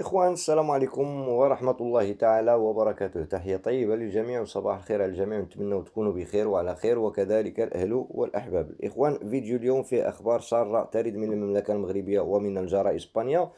إخوان السلام عليكم ورحمة الله تعالى وبركاته تحية طيبة للجميع وصباح الخير على الجميع نتمنى تكونوا بخير وعلى خير وكذلك الأهل والأحباب الإخوان فيديو اليوم فيه أخبار سارة ترد من المملكة المغربية ومن الجارة إسبانيا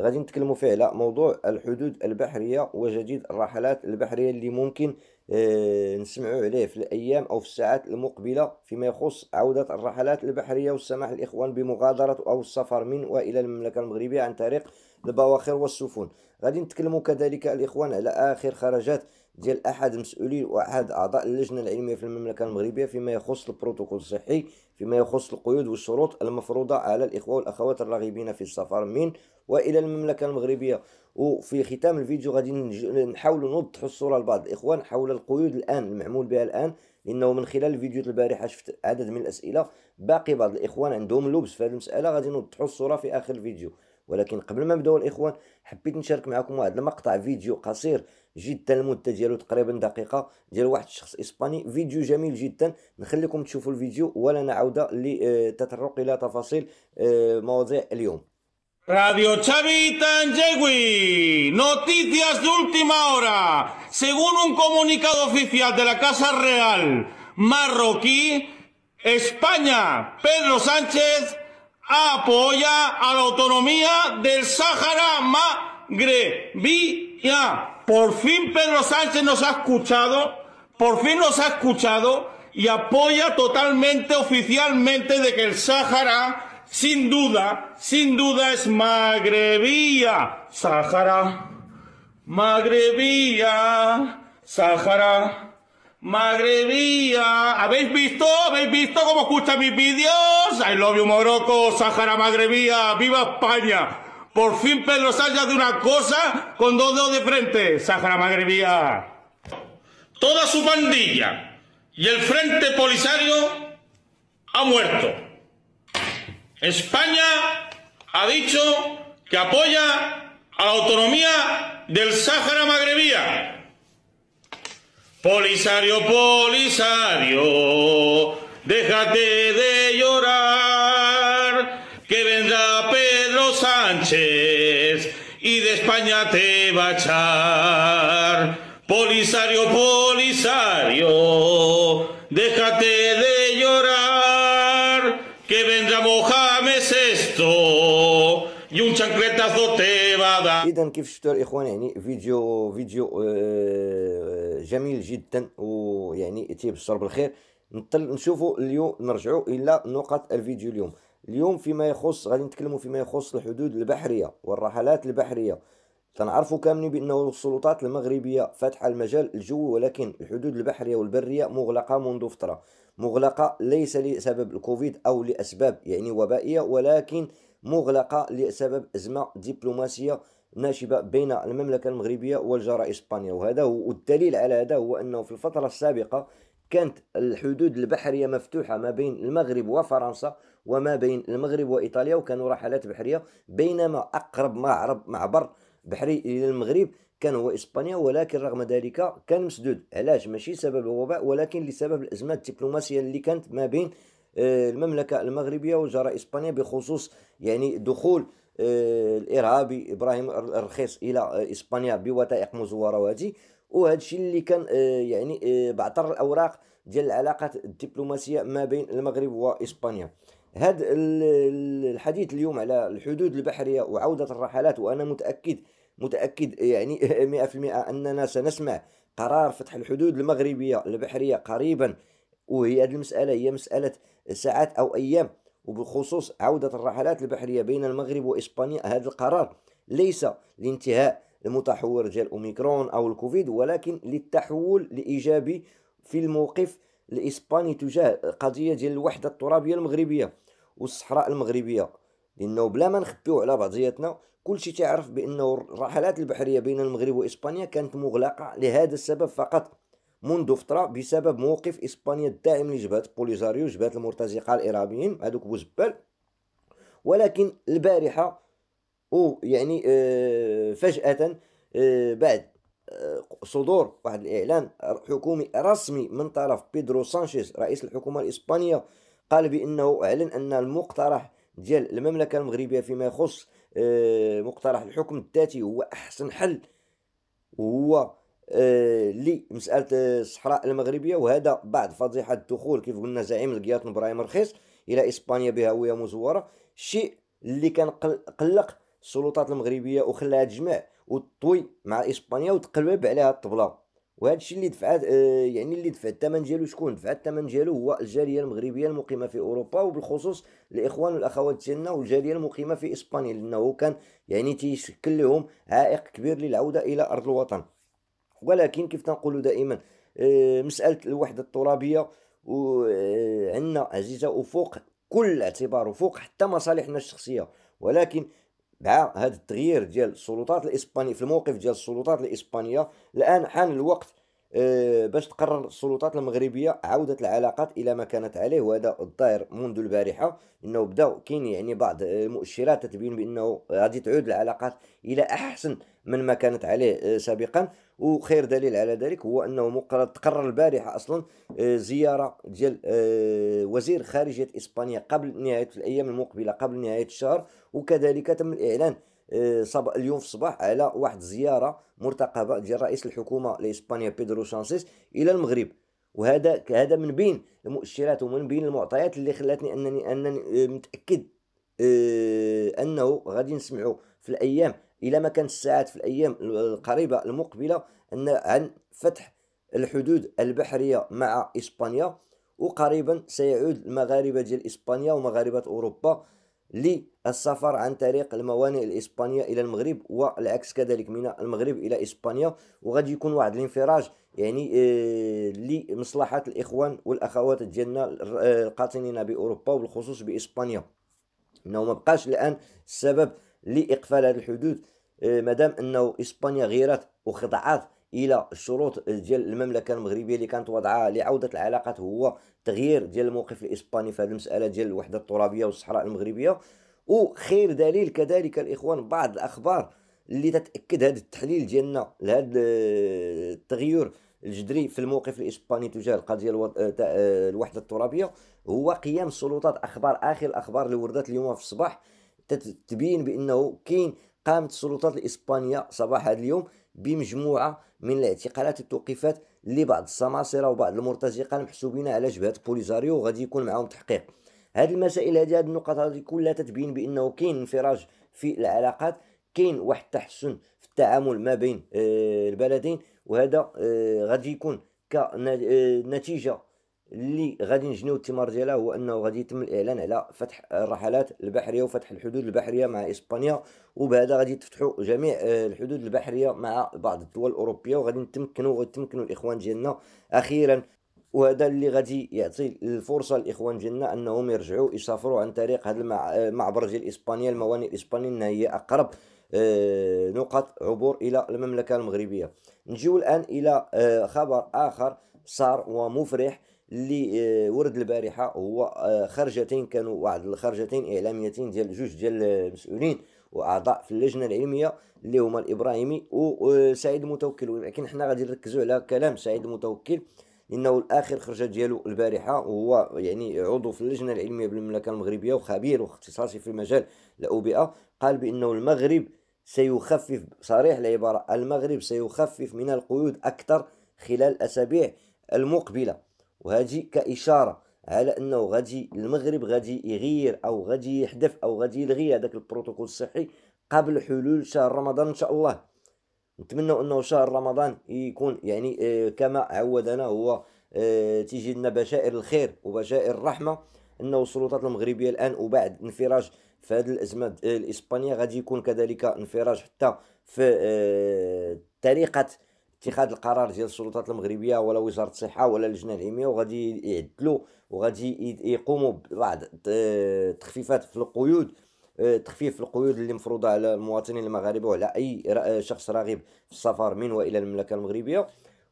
غادي نتكلموا فيه على موضوع الحدود البحرية وجديد الرحلات البحرية اللي ممكن آه، نسمعوا عليه في الأيام أو في الساعات المقبلة فيما يخص عودة الرحلات البحرية والسماح للإخوان بمغادرة أو السفر من وإلى المملكة المغربية عن طريق البواخر والسفن غادي نتكلموا كذلك الاخوان على اخر خرجات ديال احد مسؤولين واحد اعضاء اللجنه العلميه في المملكه المغربيه فيما يخص البروتوكول الصحي فيما يخص القيود والشروط المفروضه على الاخوه والاخوات الراغبين في السفر من والى المملكه المغربيه وفي ختام الفيديو غادي نحاولوا نوضحوا الصوره لبعض الاخوان حول القيود الان المعمول بها الان لانه من خلال الفيديوهات البارحه شفت عدد من الاسئله باقي بعض الاخوان عندهم لبس في هذه المساله غادي نوضحوا الصوره في اخر الفيديو ولكن قبل ما نبداو الاخوان حبيت نشارك معكم واحد المقطع فيديو قصير جدا المده ديالو تقريبا دقيقه ديال واحد الشخص اسباني فيديو جميل جدا نخليكم تشوفوا الفيديو ولا نعود للتطرق الى تفاصيل آه، مواضيع اليوم Radio Chavita en Yegui, noticias de última hora. Según un comunicado oficial de la Casa Real marroquí, España, Pedro Sánchez apoya a la autonomía del Sáhara magrebía. Por fin Pedro Sánchez nos ha escuchado, por fin nos ha escuchado y apoya totalmente, oficialmente, de que el Sáhara, sin duda, sin duda es magrebía. Sáhara, magrebía, Sáhara. ¡Magrebía! ¿habéis visto? ¿Habéis visto cómo escuchan mis vídeos? I love you, Morocco, Sahara, Magrebía, viva España. Por fin Pedro Sánchez de una cosa con dos dedos de frente, Sahara, Magrebía! Toda su pandilla y el frente polisario ha muerto. España ha dicho que apoya a la autonomía del Sáhara magrebía Polisario, Polisario, déjate de llorar, que vendrá Pedro Sánchez y de España te va a echar. Polisario, Polisario, déjate de llorar, que vendrá Mohamed VI y un chancletazo te بابا اذا كيف شفتوا الاخوان يعني فيديو فيديو آه، آه، جميل جدا ويعني الشرب بالخير نطل نشوفوا اليوم نرجعوا الى نقط الفيديو اليوم اليوم فيما يخص غادي نتكلموا فيما يخص الحدود البحريه والرحلات البحريه تنعرفوا كاملين بانه السلطات المغربيه فاتحه المجال الجوي ولكن الحدود البحريه والبريه مغلقه منذ فتره مغلقة ليس لسبب الكوفيد أو لأسباب يعني وبائية ولكن مغلقة لسبب أزمة دبلوماسية ناشبة بين المملكة المغربية والجارة إسبانيا وهذا هو والدليل على هذا هو أنه في الفترة السابقة كانت الحدود البحرية مفتوحة ما بين المغرب وفرنسا وما بين المغرب وإيطاليا وكانوا رحلات بحرية بينما أقرب معبر بحري إلى المغرب كان هو إسبانيا ولكن رغم ذلك كان مسدود علاش ماشي سبب الوباء ولكن لسبب الأزمة الدبلوماسية اللي كانت ما بين آه، المملكة المغربية وجراء إسبانيا بخصوص يعني دخول آه، الارهابي ابراهيم الرخيص الى آه، اسبانيا بوثائق مزوره وهذه وهذا الشيء اللي كان يعني بعثر الاوراق ديال العلاقات الدبلوماسيه ما بين المغرب واسبانيا هذا الحديث اليوم على الحدود البحريه وعوده الرحلات وانا متاكد متأكد يعني 100% أننا سنسمع قرار فتح الحدود المغربية البحرية قريبا وهي هذه المسألة هي مسألة ساعات أو أيام وبخصوص عودة الرحلات البحرية بين المغرب وإسبانيا هذا القرار ليس لانتهاء المتحور ديال أوميكرون أو الكوفيد ولكن للتحول الايجابي في الموقف الإسباني تجاه قضية ديال الوحدة الترابية المغربية والصحراء المغربية لأنه بلا ما نخبيو على بعضياتنا كل شيء تعرف بأنه الرحلات البحرية بين المغرب وإسبانيا كانت مغلقة لهذا السبب فقط منذ فترة بسبب موقف إسبانيا الداعم لجبهة بوليزاريو جبهة المرتزقة الإرهابيين هذوك بوزبال ولكن البارحة أو يعني آه، فجأة آه، بعد آه، صدور واحد الإعلان حكومي رسمي من طرف بيدرو سانشيز رئيس الحكومة الإسبانية قال بأنه أعلن أن المقترح ديال المملكة المغربية فيما يخص آه، مقترح الحكم الذاتي هو احسن حل هو آه، لمساله الصحراء المغربيه وهذا بعد فضيحه الدخول كيف قلنا زعيم القياط ابراهيم رخيص الى اسبانيا بهويه مزوره شيء اللي كان قلق السلطات المغربيه وخلاها تجمع وتطوي مع اسبانيا وتقلب عليها الطبله وهذا الشيء اللي دفعت آه، يعني اللي دفع الثمن ديالو شكون دفع الثمن ديالو هو الجاليه المغربيه المقيمه في اوروبا وبالخصوص الاخوان والاخوات ديالنا والجاليه المقيمه في اسبانيا لانه كان يعني تيشكل لهم عائق كبير للعوده الى ارض الوطن ولكن كيف تنقولوا دائما آه، مساله الوحده الترابيه وعندنا آه، عزيزه وفوق كل اعتبار وفوق حتى مصالحنا الشخصيه ولكن مع هذا التغيير ديال السلطات الاسبانيه في الموقف ديال السلطات الاسبانيه الان حان الوقت آه، باش تقرر السلطات المغربيه عوده العلاقات الى ما كانت عليه وهذا الظاهر منذ البارحه انه بداو كاين يعني بعض المؤشرات آه، تبين بانه غادي تعود العلاقات الى احسن من ما كانت عليه آه، سابقا وخير دليل على ذلك هو انه تقرر البارحه اصلا زياره ديال وزير خارجيه اسبانيا قبل نهايه الايام المقبله قبل نهايه الشهر وكذلك تم الاعلان آه، اليوم في الصباح على واحد زياره مرتقبه ديال رئيس الحكومه لاسبانيا بيدرو سانسيس الى المغرب وهذا هذا من بين المؤشرات ومن بين المعطيات اللي خلاتني انني انني آه، متاكد آه، انه غادي نسمعوا في الايام الى ما كانت الساعات في الايام القريبه المقبله ان عن فتح الحدود البحريه مع اسبانيا وقريبا سيعود المغاربه ديال اسبانيا ومغاربه اوروبا للسفر عن طريق الموانئ الإسبانية إلى المغرب والعكس كذلك من المغرب إلى إسبانيا وغادي يكون واحد الانفراج يعني آه، لمصلحة الإخوان والأخوات ديالنا آه، القاطنين بأوروبا وبالخصوص بإسبانيا انه ما بقاش الان السبب لاقفال هذه الحدود آه، مادام انه اسبانيا غيرت وخضعت الى الشروط ديال المملكه المغربيه اللي كانت وضعها لعوده العلاقات هو تغيير ديال الموقف الاسباني في هذه المساله ديال الوحده الترابيه والصحراء المغربيه وخير دليل كذلك الاخوان بعض الاخبار اللي تتاكد هذا التحليل ديالنا لهذا التغير الجذري في الموقف الاسباني تجاه القضيه آه، آه، الوحده الترابيه هو قيام السلطات اخبار اخر الاخبار اللي وردت اليوم في الصباح تبين بانه كاين قامت السلطات الاسبانيه صباح هذا اليوم بمجموعة من الاعتقالات التوقيفات لبعض السماسرة وبعض المرتزقة المحسوبين على جبهة بوليزاريو وغادي يكون معاهم تحقيق هذه المسائل هذه هذه النقاط هذه كلها تتبين بانه كاين انفراج في العلاقات كاين واحد التحسن في التعامل ما بين آه، البلدين وهذا آه، غادي يكون كنتيجه آه، اللي غادي نجنيو الثمار ديالها هو انه غادي يتم الاعلان على فتح الرحلات البحريه وفتح الحدود البحريه مع اسبانيا وبهذا غادي تفتحوا جميع آه، الحدود البحريه مع بعض الدول الاوروبيه وغادي نتمكنوا ويتمكنوا الاخوان ديالنا اخيرا وهذا اللي غادي يعطي الفرصه للاخوان ديالنا انهم يرجعوا يسافروا عن طريق هذا المعبر آه، ديال اسبانيا الموانئ الاسبانيه انها هي اقرب آه، نقط عبور الى المملكه المغربيه نجيو الان الى خبر اخر صار ومفرح اللي آه، ورد البارحه هو آه، خرجتين كانوا واحد الخرجتين اعلاميتين ديال جوج ديال المسؤولين واعضاء في اللجنه العلميه اللي هما الابراهيمي وسعيد آه، المتوكل ولكن حنا غادي نركزوا على كلام سعيد المتوكل لانه الاخر خرجه ديالو البارحه وهو يعني عضو في اللجنه العلميه بالمملكه المغربيه وخبير واختصاصي في مجال الاوبئه قال بانه المغرب سيخفف صريح العباره المغرب سيخفف من القيود اكثر خلال الاسابيع المقبله وهذه كإشارة على أنه غادي المغرب غادي يغير أو غادي يحذف أو غادي يلغي هذاك البروتوكول الصحي قبل حلول شهر رمضان إن شاء الله نتمنى أنه شهر رمضان يكون يعني آه، كما عودنا هو آه، تيجي لنا بشائر الخير وبشائر الرحمة أنه السلطات المغربية الآن وبعد انفراج في هذه الأزمة آه، الإسبانية غادي يكون كذلك انفراج حتى في طريقة اتخاذ القرار ديال السلطات المغربيه ولا وزاره الصحه ولا اللجنه العلميه وغادي يعدلوا وغادي يقوموا ببعض التخفيفات في القيود آه، تخفيف القيود اللي مفروضه على المواطنين المغاربه وعلى اي آه، شخص راغب في السفر من والى المملكه المغربيه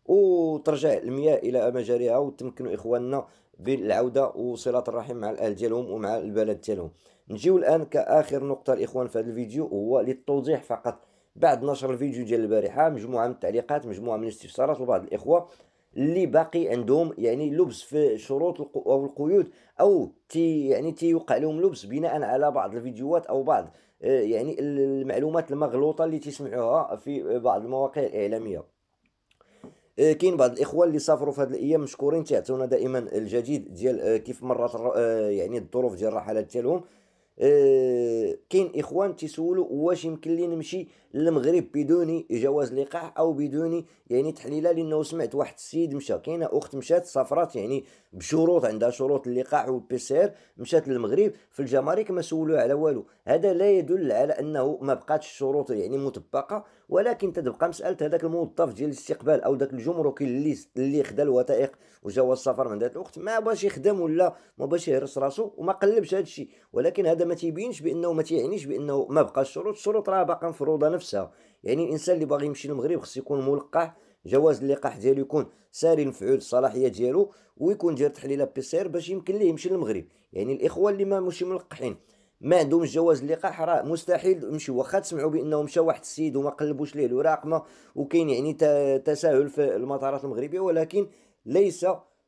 وترجع المياه الى مجاريها وتمكنوا اخواننا بالعوده وصله الرحم مع الاهل ديالهم ومع البلد ديالهم نجيو الان كاخر نقطه الاخوان في هذا الفيديو هو للتوضيح فقط بعد نشر الفيديو ديال البارحه مجموعه من التعليقات مجموعه من الاستفسارات لبعض الاخوه اللي باقي عندهم يعني لبس في شروط او القيود او تي يعني تيوقع لهم لبس بناء على بعض الفيديوهات او بعض آه، يعني المعلومات المغلوطه اللي تسمعوها في بعض المواقع الاعلاميه آه، كاين بعض الاخوه اللي سافروا في هذه الايام مشكورين تعطونا دائما الجديد ديال آه، كيف مرات يعني الظروف ديال الرحلات ديالهم كاين اخوان تيسولوا واش يمكن لي نمشي للمغرب بدون جواز لقاح او بدون يعني تحليله لانه سمعت واحد السيد مشى كاينه اخت مشات سافرات يعني بشروط عندها شروط اللقاح والبي سي ار مشات للمغرب في الجمارك ما سولوها على والو هذا لا يدل على انه ما بقاتش الشروط يعني مطبقه ولكن تتبقى مساله هذاك الموظف ديال الاستقبال او ذاك الجمركي اللي اللي خدا الوثائق وجواز السفر من ذات الوقت ما باش يخدم ولا ما باش يهرس راسو وما قلبش هذا الشيء ولكن هذا ما تيبينش بانه ما تيعنيش بانه ما بقاش الشروط الشروط راه باقا مفروضه نفس نفسها يعني الانسان اللي باغي يمشي للمغرب خص يكون ملقح جواز اللقاح ديالو يكون ساري المفعول الصلاحيه ديالو ويكون داير تحليله ار باش يمكن ليه يمشي للمغرب يعني الاخوه اللي ما ماشي ملقحين ما عندهمش جواز اللقاح راه مستحيل يمشي واخا تسمعوا بانه مشى واحد السيد وما قلبوش ليه الوراق ما وكاين يعني تساهل في المطارات المغربيه ولكن ليس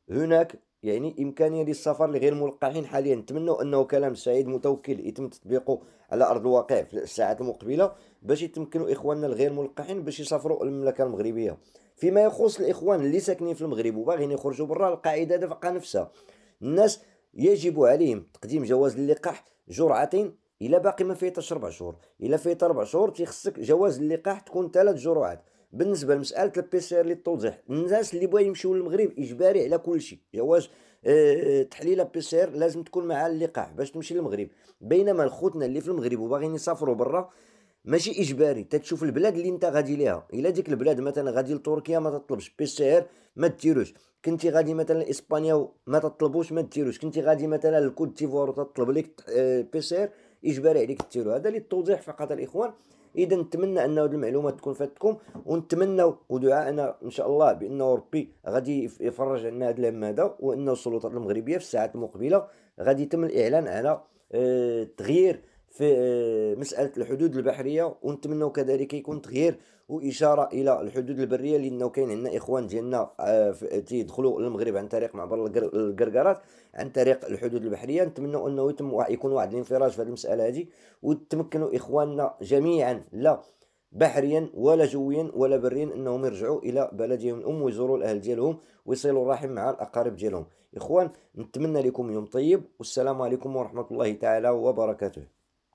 هناك يعني إمكانية للسفر لغير الملقحين حاليا نتمنوا أنه كلام سعيد متوكل يتم تطبيقه على أرض الواقع في الساعات المقبلة باش يتمكنوا إخواننا الغير ملقحين باش يسافروا المملكة المغربية فيما يخص الإخوان اللي ساكنين في المغرب وباغيين يخرجوا برا القاعدة دفقة نفسها الناس يجب عليهم تقديم جواز اللقاح جرعتين الا باقي ما فيه حتى شهور الا فيه 4 شهور تيخصك جواز اللقاح تكون ثلاث جرعات بالنسبه لمساله البي سي ار للتوضيح الناس اللي بغاو يمشيو للمغرب اجباري على كل شيء جواز اه تحليل بي سي ار لازم تكون مع اللقاح باش تمشي للمغرب بينما الخوتنا اللي في المغرب وباغيين يسافروا برا ماشي اجباري تتشوف البلاد اللي انت غادي ليها الا ديك البلاد مثلا غادي لتركيا ما تطلبش بي سي ار ما ديروش كنتي غادي مثلا اسبانيا ما تطلبوش ما ديروش كنتي غادي مثلا للكوت ديفوار وتطلب لك بي سي ار اجباري عليك ديرو هذا للتوضيح فقط الاخوان اذا نتمنى ان هذه المعلومات تكون فاتكم ونتمنى ودعائنا ان شاء الله بانه ربي غادي يفرج عنا هذا الهم هذا وان السلطات المغربيه في الساعات المقبله غادي يتم الاعلان على آه، تغيير في آه، مساله الحدود البحريه ونتمنى كذلك يكون تغيير واشاره الى الحدود البريه لانه كاين عندنا اخوان ديالنا آه، تيدخلوا للمغرب عن طريق معبر الكركرات عن طريق الحدود البحريه نتمنى انه يتم يكون واحد الانفراج في هذه المساله هذه وتمكنوا اخواننا جميعا لا بحريا ولا جويا ولا بريا انهم يرجعوا الى بلدهم الام ويزوروا الاهل ديالهم ويصلوا الرحم مع الاقارب ديالهم اخوان نتمنى لكم يوم طيب والسلام عليكم ورحمه الله تعالى وبركاته